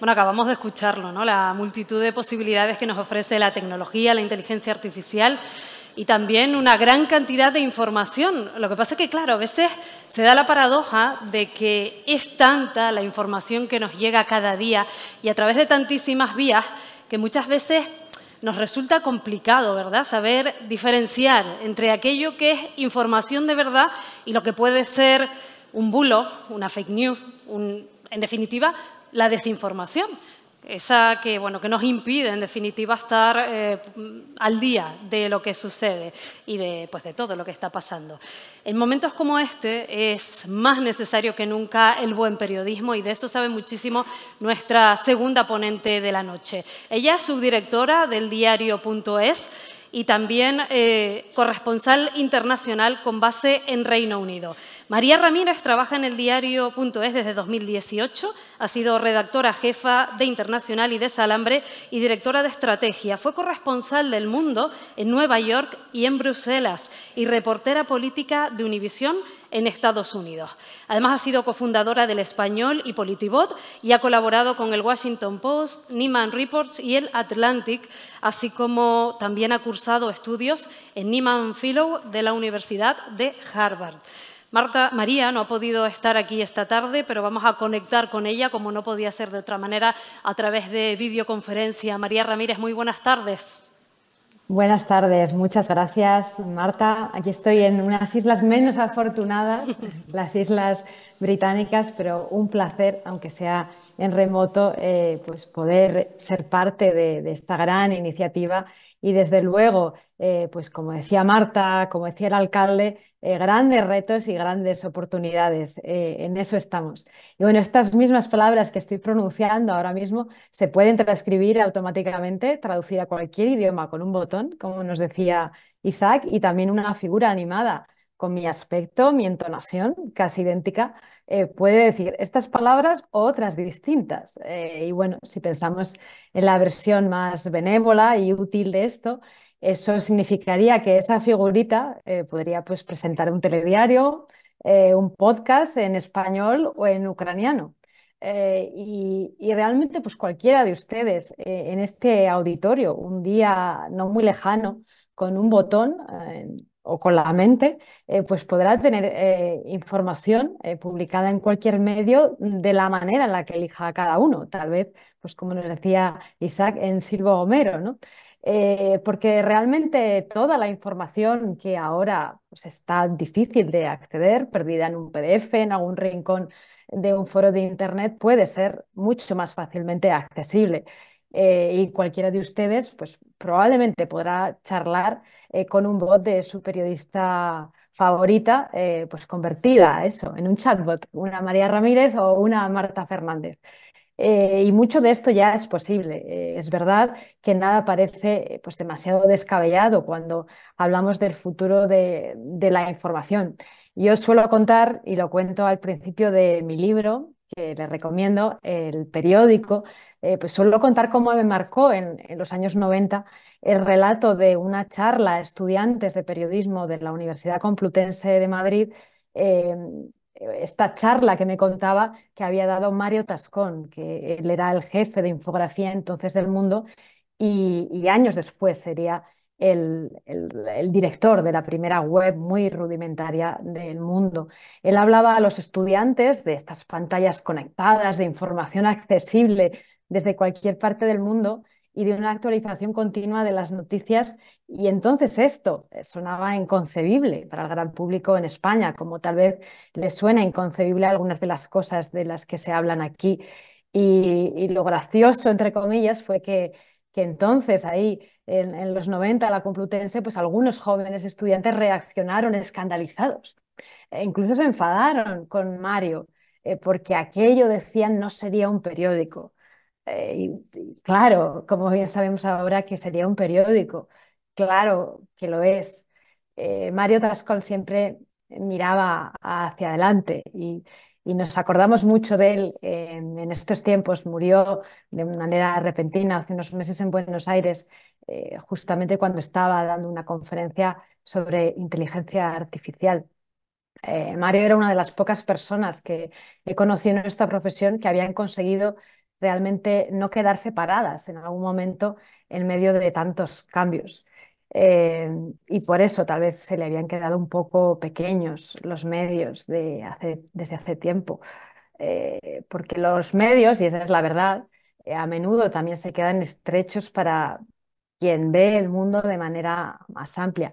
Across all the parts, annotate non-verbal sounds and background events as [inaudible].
Bueno, acabamos de escucharlo, ¿no? La multitud de posibilidades que nos ofrece la tecnología, la inteligencia artificial y también una gran cantidad de información. Lo que pasa es que, claro, a veces se da la paradoja de que es tanta la información que nos llega cada día y a través de tantísimas vías que muchas veces nos resulta complicado, ¿verdad?, saber diferenciar entre aquello que es información de verdad y lo que puede ser un bulo, una fake news, en definitiva, la desinformación, esa que, bueno, que nos impide, en definitiva, estar eh, al día de lo que sucede y de, pues, de todo lo que está pasando. En momentos como este es más necesario que nunca el buen periodismo y de eso sabe muchísimo nuestra segunda ponente de la noche. Ella es subdirectora del diario.es y también eh, corresponsal internacional con base en Reino Unido. María Ramírez trabaja en el diario.es desde 2018, ha sido redactora jefa de Internacional y de Salambre y directora de estrategia. Fue corresponsal del mundo en Nueva York y en Bruselas y reportera política de Univisión en Estados Unidos. Además ha sido cofundadora del Español y Politibot y ha colaborado con el Washington Post, Nieman Reports y el Atlantic, así como también ha cursado estudios en Nieman Fellow de la Universidad de Harvard. Marta María no ha podido estar aquí esta tarde, pero vamos a conectar con ella, como no podía ser de otra manera, a través de videoconferencia. María Ramírez, muy buenas tardes. Buenas tardes, muchas gracias Marta. Aquí estoy en unas islas menos afortunadas, [laughs] las islas británicas, pero un placer, aunque sea en remoto, eh, pues poder ser parte de, esta gran iniciativa y desde luego, eh, pues como decía Marta, como decía el alcalde, eh, grandes retos y grandes oportunidades. Eh, en eso estamos. Y bueno, estas mismas palabras que estoy pronunciando ahora mismo se pueden transcribir automáticamente, traducir a cualquier idioma con un botón, como nos decía Isaac, y también una figura animada con mi aspecto, mi entonación, casi idéntica, eh, puede decir estas palabras o otras distintas. Eh, y bueno, si pensamos en la versión más benévola y útil de esto, eso significaría que esa figurita eh, podría pues, presentar un telediario, un podcast en español o en ucraniano. y, realmente, pues cualquiera de ustedes en este auditorio, un día no muy lejano, con un botón, o con la mente, eh, pues podrá tener eh, información eh, publicada en cualquier medio de la manera en la que elija cada uno, tal vez, pues como nos decía Isaac en Silvo Homero, ¿no? porque realmente toda la información que ahora pues, está difícil de acceder, perdida en un PDF, en algún rincón de un foro de Internet, puede ser mucho más fácilmente accesible. Eh, y cualquiera de ustedes pues, probablemente podrá charlar eh, con un bot de su periodista favorita, eh, pues convertida eso, en un chatbot, una María Ramírez o una Marta Fernández. y mucho de esto ya es posible. es verdad que nada parece pues, demasiado descabellado cuando hablamos del futuro de, de, la información. Yo suelo contar, y lo cuento al principio de mi libro, que recomiendo, el periódico, eh, pues solo contar cómo me marcó en, los años 90 el relato de una charla a estudiantes de periodismo de la Universidad Complutense de Madrid, em, esta charla que me contaba que había dado Mario Tascón, que él era el jefe de infografía entonces del mundo, y años después sería el, director de la primera web muy rudimentaria del mundo. Él hablaba a los estudiantes de estas pantallas conectadas, de información accesible desde cualquier parte del mundo y de una actualización continua de las noticias. Y entonces esto eh, sonaba inconcebible para el gran público en España, como tal vez le suena inconcebible algunas de las cosas de las que se hablan aquí. Y, lo gracioso, entre comillas, fue que, que entonces ahí en, los 90 la Complutense, pues algunos jóvenes estudiantes reaccionaron escandalizados. E incluso se enfadaron con Mario, eh, porque aquello decían no sería un periódico. Eh, y, claro, como bien sabemos ahora que sería un periódico, claro que lo es. Eh, Mario Tascón siempre miraba hacia adelante y, nos acordamos mucho de él en, en, estos tiempos. Murió de una manera repentina hace unos meses en Buenos Aires eh, justamente cuando estaba dando una conferencia sobre inteligencia artificial. Eh, Mario era una de las pocas personas que he conocido en esta profesión que habían conseguido realmente no quedar separadas en algún momento en medio de tantos cambios. Eh, y por eso tal vez se le habían quedado un poco pequeños los medios desde hace tiempo. porque los medios, y esa es la verdad, a menudo también se quedan estrechos para, quien ve el mundo de manera más amplia.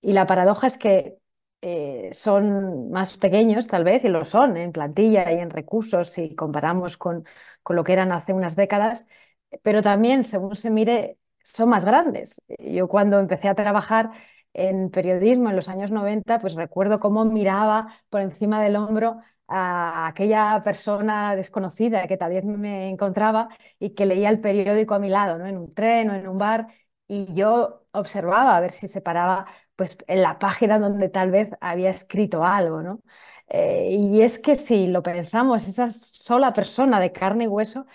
Y la paradoja es que eh, son más pequeños, tal vez, y lo son, en plantilla y en recursos, si comparamos con, con, lo que eran hace unas décadas, pero también, según se mire, son más grandes. Yo cuando empecé a trabajar en periodismo en los años 90, pues recuerdo cómo miraba por encima del hombro a aquella persona desconocida que tal vez me encontraba y que leía el periódico a mi lado, ¿no? en un tren o en un bar, y yo observaba a ver si se paraba pues, en la página donde tal vez había escrito algo. Eh, y es que si lo pensamos, esa sola persona de carne y hueso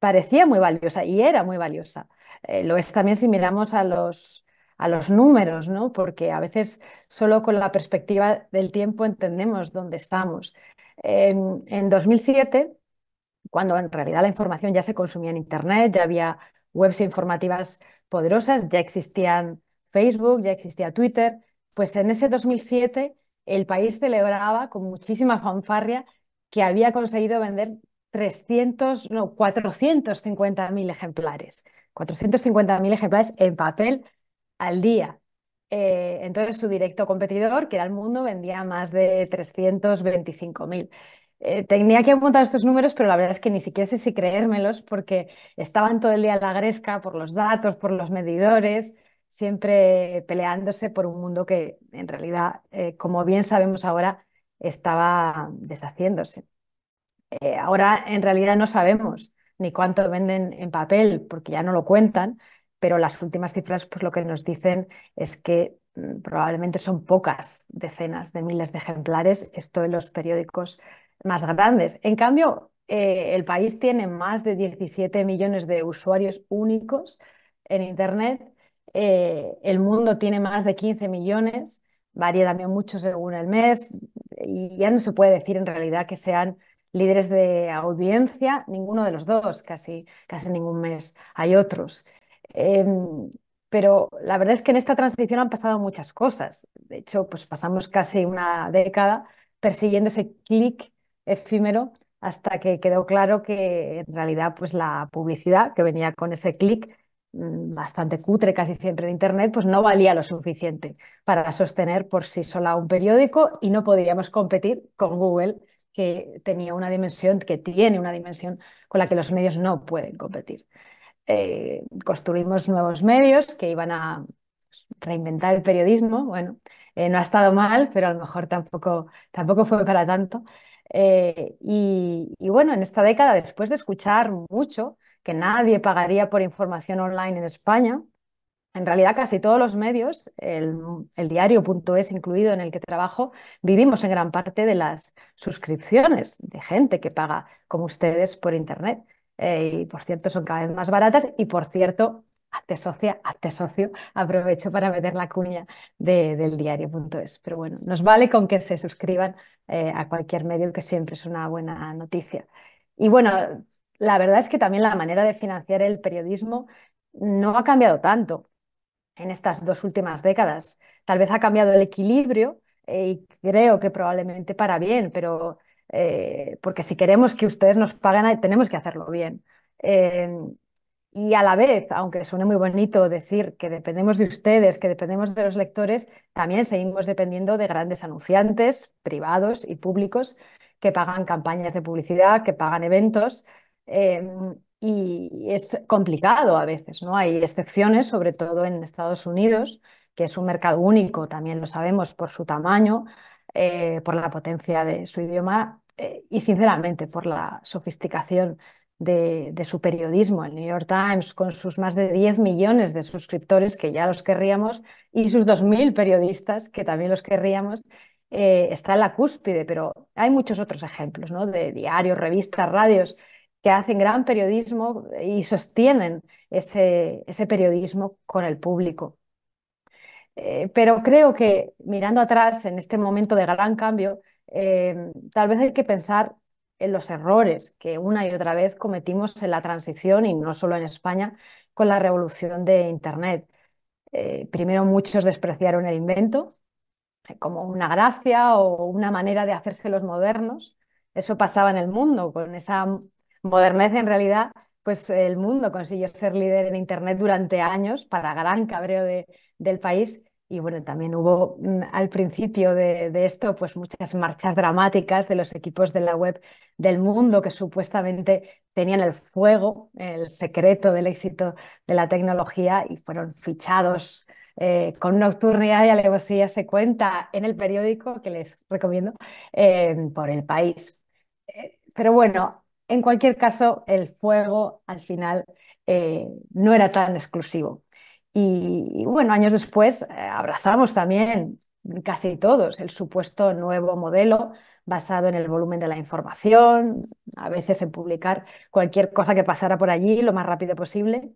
parecía muy valiosa y era muy valiosa. Eh, lo es también si miramos a los, a los números, ¿no? Porque a veces solo con la perspectiva del tiempo entendemos dónde estamos en 2007, cuando en realidad la información ya se consumía en Internet, ya había webs informativas poderosas, ya existían Facebook, ya existía Twitter, pues en ese 2007 el país celebraba con muchísima fanfarria que había conseguido vender 300, no, 450.000 ejemplares. 450.000 ejemplares en papel al día. Eh, entonces su directo competidor, que era el mundo, vendía más de 325.000. Eh, tenía que apuntar estos números, pero la verdad es que ni siquiera sé si creérmelos porque estaban todo el día en la gresca por los datos, por los medidores, siempre peleándose por un mundo que en realidad, eh, como bien sabemos ahora, estaba deshaciéndose. ahora en realidad no sabemos ni cuánto venden en papel porque ya no lo cuentan, pero las últimas cifras pues lo que nos dicen es que mm, probablemente son pocas decenas de miles de ejemplares, esto en los periódicos más grandes. En cambio, eh, el país tiene más de 17 millones de usuarios únicos en Internet, eh, el mundo tiene más de 15 millones, varía también mucho según el mes, y ya no se puede decir en realidad que sean líderes de audiencia, ninguno de los dos, casi, casi ningún mes hay otros. Em, pero la verdad es que en esta transición han pasado muchas cosas. De hecho, pues pasamos casi una década persiguiendo ese clic efímero hasta que quedó claro que en realidad pues la publicidad que venía con ese clic mm, bastante cutre casi siempre de Internet, pues no valía lo suficiente para sostener por sí sola un periódico y no podríamos competir con Google, que tenía una dimensión, que tiene una dimensión con la que los medios no pueden competir. Eh, construimos nuevos medios que iban a reinventar el periodismo. Bueno, eh, no ha estado mal, pero a lo mejor tampoco, fue para tanto. Eh, y, bueno, en esta década, después de escuchar mucho que nadie pagaría por información online en España, en realidad casi todos los medios, el diario.es incluido en el que trabajo, vivimos en gran parte de las suscripciones de gente que paga como ustedes por Internet. Eh, y por cierto son cada vez más baratas y por cierto, hazte socia, hazte socio, aprovecho para meter la cuña del diario.es. Pero bueno, nos vale con que se suscriban eh, a cualquier medio que siempre es una buena noticia. Y bueno, la verdad es que también la manera de financiar el periodismo no ha cambiado tanto en estas dos últimas décadas. Tal vez ha cambiado el equilibrio eh, y creo que probablemente para bien, pero eh, porque si queremos que ustedes nos paguen, tenemos que hacerlo bien. Em, y a la vez, aunque suene muy bonito decir que dependemos de ustedes, que dependemos de los lectores, también seguimos dependiendo de grandes anunciantes privados y públicos que pagan campañas de publicidad, que pagan eventos. Em, y es complicado a veces, ¿no? Hay excepciones, sobre todo en Estados Unidos, que es un mercado único, también lo sabemos por su tamaño, eh, por la potencia de su idioma eh, y sinceramente por la sofisticación de, su periodismo. El New York Times, con sus más de 10 millones de suscriptores, que ya los querríamos, y sus 2.000 periodistas, que también los querríamos, eh, está en la cúspide, pero hay muchos otros ejemplos ¿no? de diarios, revistas, radios que hacen gran periodismo y sostienen ese periodismo con el público. Eh, pero creo que mirando atrás en este momento de gran cambio, eh, tal vez hay que pensar en los errores que una y otra vez cometimos en la transición, y no solo en España, con la revolución de Internet. Eh, primero muchos despreciaron el invento como una gracia o una manera de hacerse los modernos. Eso pasaba en el mundo, con esa modernez en realidad, pues el mundo consiguió ser líder en Internet durante años para gran cabreo del país y bueno, también hubo mm, al principio de, esto pues muchas marchas dramáticas de los equipos de la web del mundo que supuestamente tenían el fuego, el secreto del éxito de la tecnología y fueron fichados eh, con nocturnidad y alevosía. Se cuenta en el periódico que les recomiendo eh, por el país. Eh, pero bueno, en cualquier caso, el fuego al final no era tan exclusivo y, bueno, años después eh, abrazamos también casi todos el supuesto nuevo modelo basado en el volumen de la información, a veces en publicar cualquier cosa que pasara por allí lo más rápido posible.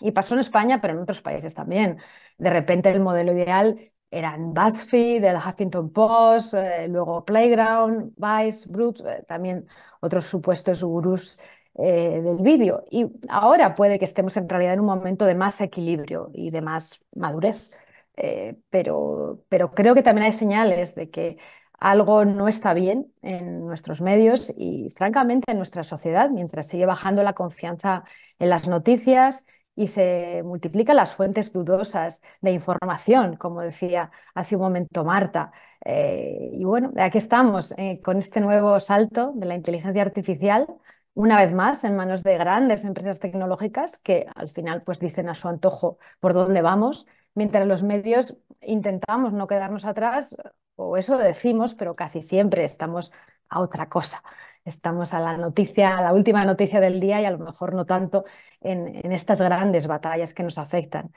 Y pasó en España, pero en otros países también. De repente el modelo ideal eran BuzzFeed, el Huffington Post, eh, luego Playground, Vice, Brooks, eh, también otros supuestos gurús eh, del vídeo. Y ahora puede que estemos en realidad en un momento de más equilibrio y de más madurez, eh, pero, creo que también hay señales de que algo no está bien en nuestros medios y francamente en nuestra sociedad, mientras sigue bajando la confianza en las noticias y se multiplican las fuentes dudosas de información, como decía hace un momento Marta. Eh, y bueno, aquí estamos con este nuevo salto de la inteligencia artificial una vez más en manos de grandes empresas tecnológicas que al final pues dicen a su antojo por dónde vamos, mientras los medios intentamos no quedarnos atrás o eso decimos, pero casi siempre estamos a otra cosa. Estamos a la noticia, a la última noticia del día y a lo mejor no tanto en, estas grandes batallas que nos afectan.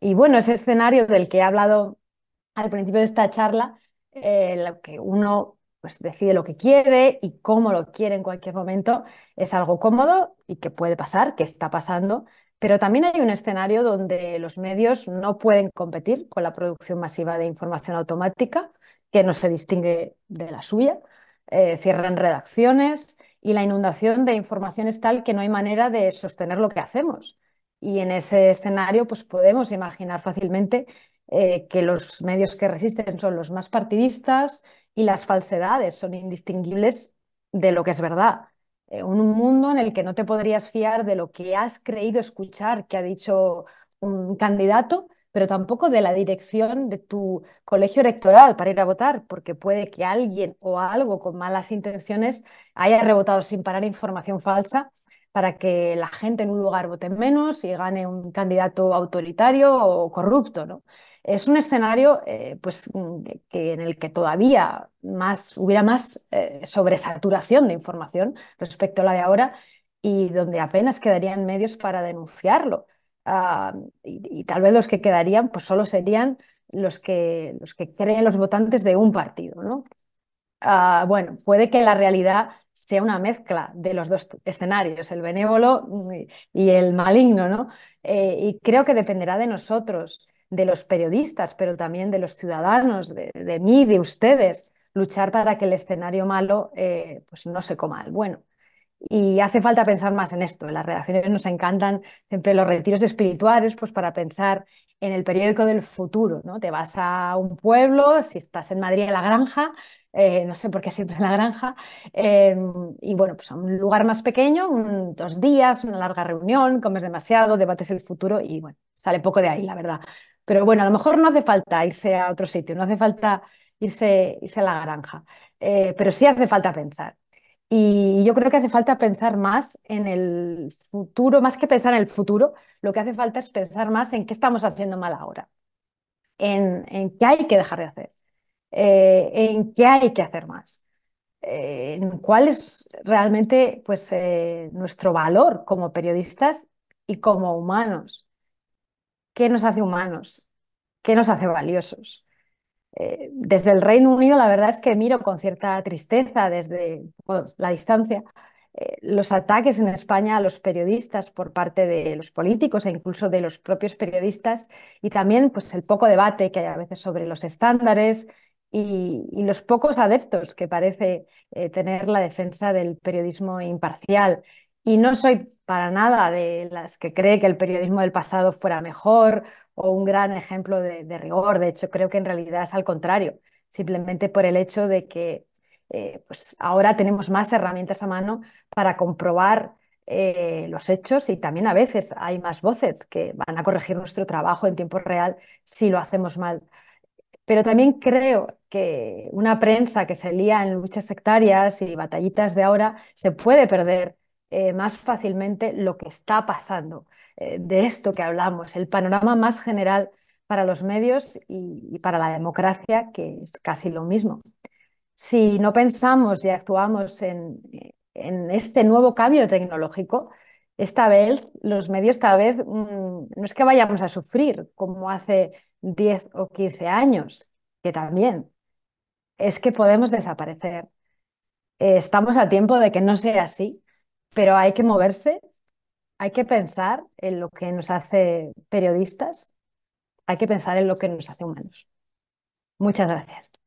Y bueno, ese escenario del que he hablado al principio de esta charla, eh, lo que uno pues decide lo que quiere y cómo lo quiere en cualquier momento, es algo cómodo y que puede pasar, que está pasando, pero también hay un escenario donde los medios no pueden competir con la producción masiva de información automática, que no se distingue de la suya, eh, cierran redacciones y la inundación de información es tal que no hay manera de sostener lo que hacemos. Y en ese escenario pues podemos imaginar fácilmente eh, que los medios que resisten son los más partidistas, y las falsedades son indistinguibles de lo que es verdad. Eh, un mundo en el que no te podrías fiar de lo que has creído escuchar que ha dicho un candidato, pero tampoco de la dirección de tu colegio electoral para ir a votar, porque puede que alguien o algo con malas intenciones haya rebotado sin parar información falsa para que la gente en un lugar vote menos y gane un candidato autoritario o corrupto. ¿no? es un escenario eh, pues, que, en el que todavía más, hubiera más eh, sobresaturación de información respecto a la de ahora y donde apenas quedarían medios para denunciarlo. Ah, y, tal vez los que quedarían pues solo serían los que, los que creen los votantes de un partido. ¿no? Ah, bueno, puede que la realidad sea una mezcla de los dos escenarios, el benévolo y el maligno, ¿no? Eh, y creo que dependerá de nosotros de los periodistas, pero también de los ciudadanos, de, mí, de ustedes, luchar para que el escenario malo eh, pues no se coma al bueno. Y hace falta pensar más en esto. en Las relaciones nos encantan siempre los retiros espirituales, pues para pensar en el periódico del futuro, ¿no? Te vas a un pueblo, si estás en Madrid, a la granja, eh, no sé por qué siempre en la granja, em, y bueno, pues a un lugar más pequeño, dos días, una larga reunión, comes demasiado, debates el futuro y bueno, sale poco de ahí, la verdad. Pero bueno, a lo mejor no hace falta irse a otro sitio, no hace falta irse, a la granja, eh, pero sí hace falta pensar. Y yo creo que hace falta pensar más en el futuro, más que pensar en el futuro, lo que hace falta es pensar más en qué estamos haciendo mal ahora, en, qué hay que dejar de hacer, eh, en qué hay que hacer más, eh, en cuál es realmente pues, nuestro valor como periodistas y como humanos qué nos hace humanos, qué nos hace valiosos. Eh, desde el Reino Unido, la verdad es que miro con cierta tristeza desde la distancia eh, los ataques en España a los periodistas por parte de los políticos e incluso de los propios periodistas y también pues, el poco debate que hay a veces sobre los estándares y, los pocos adeptos que parece eh, tener la defensa del periodismo imparcial y no soy para nada de las que cree que el periodismo del pasado fuera mejor o un gran ejemplo de, rigor. De hecho, creo que en realidad es al contrario, simplemente por el hecho de que eh, pues ahora tenemos más herramientas a mano para comprobar eh, los hechos y también a veces hay más voces que van a corregir nuestro trabajo en tiempo real si lo hacemos mal. Pero también creo que una prensa que se lía en luchas sectarias y batallitas de ahora se puede perder eh, más fácilmente lo que está pasando, eh, de esto que hablamos, el panorama más general para los medios y, para la democracia, que es casi lo mismo. Si no pensamos y actuamos en, este nuevo cambio tecnológico, esta vez, los medios tal vez, mm, no es que vayamos a sufrir como hace 10 o 15 años, que también, es que podemos desaparecer. Eh, estamos a tiempo de que no sea así pero hay que moverse, hay que pensar en lo que nos hace periodistas, hay que pensar en lo que nos hace humanos. Muchas gracias.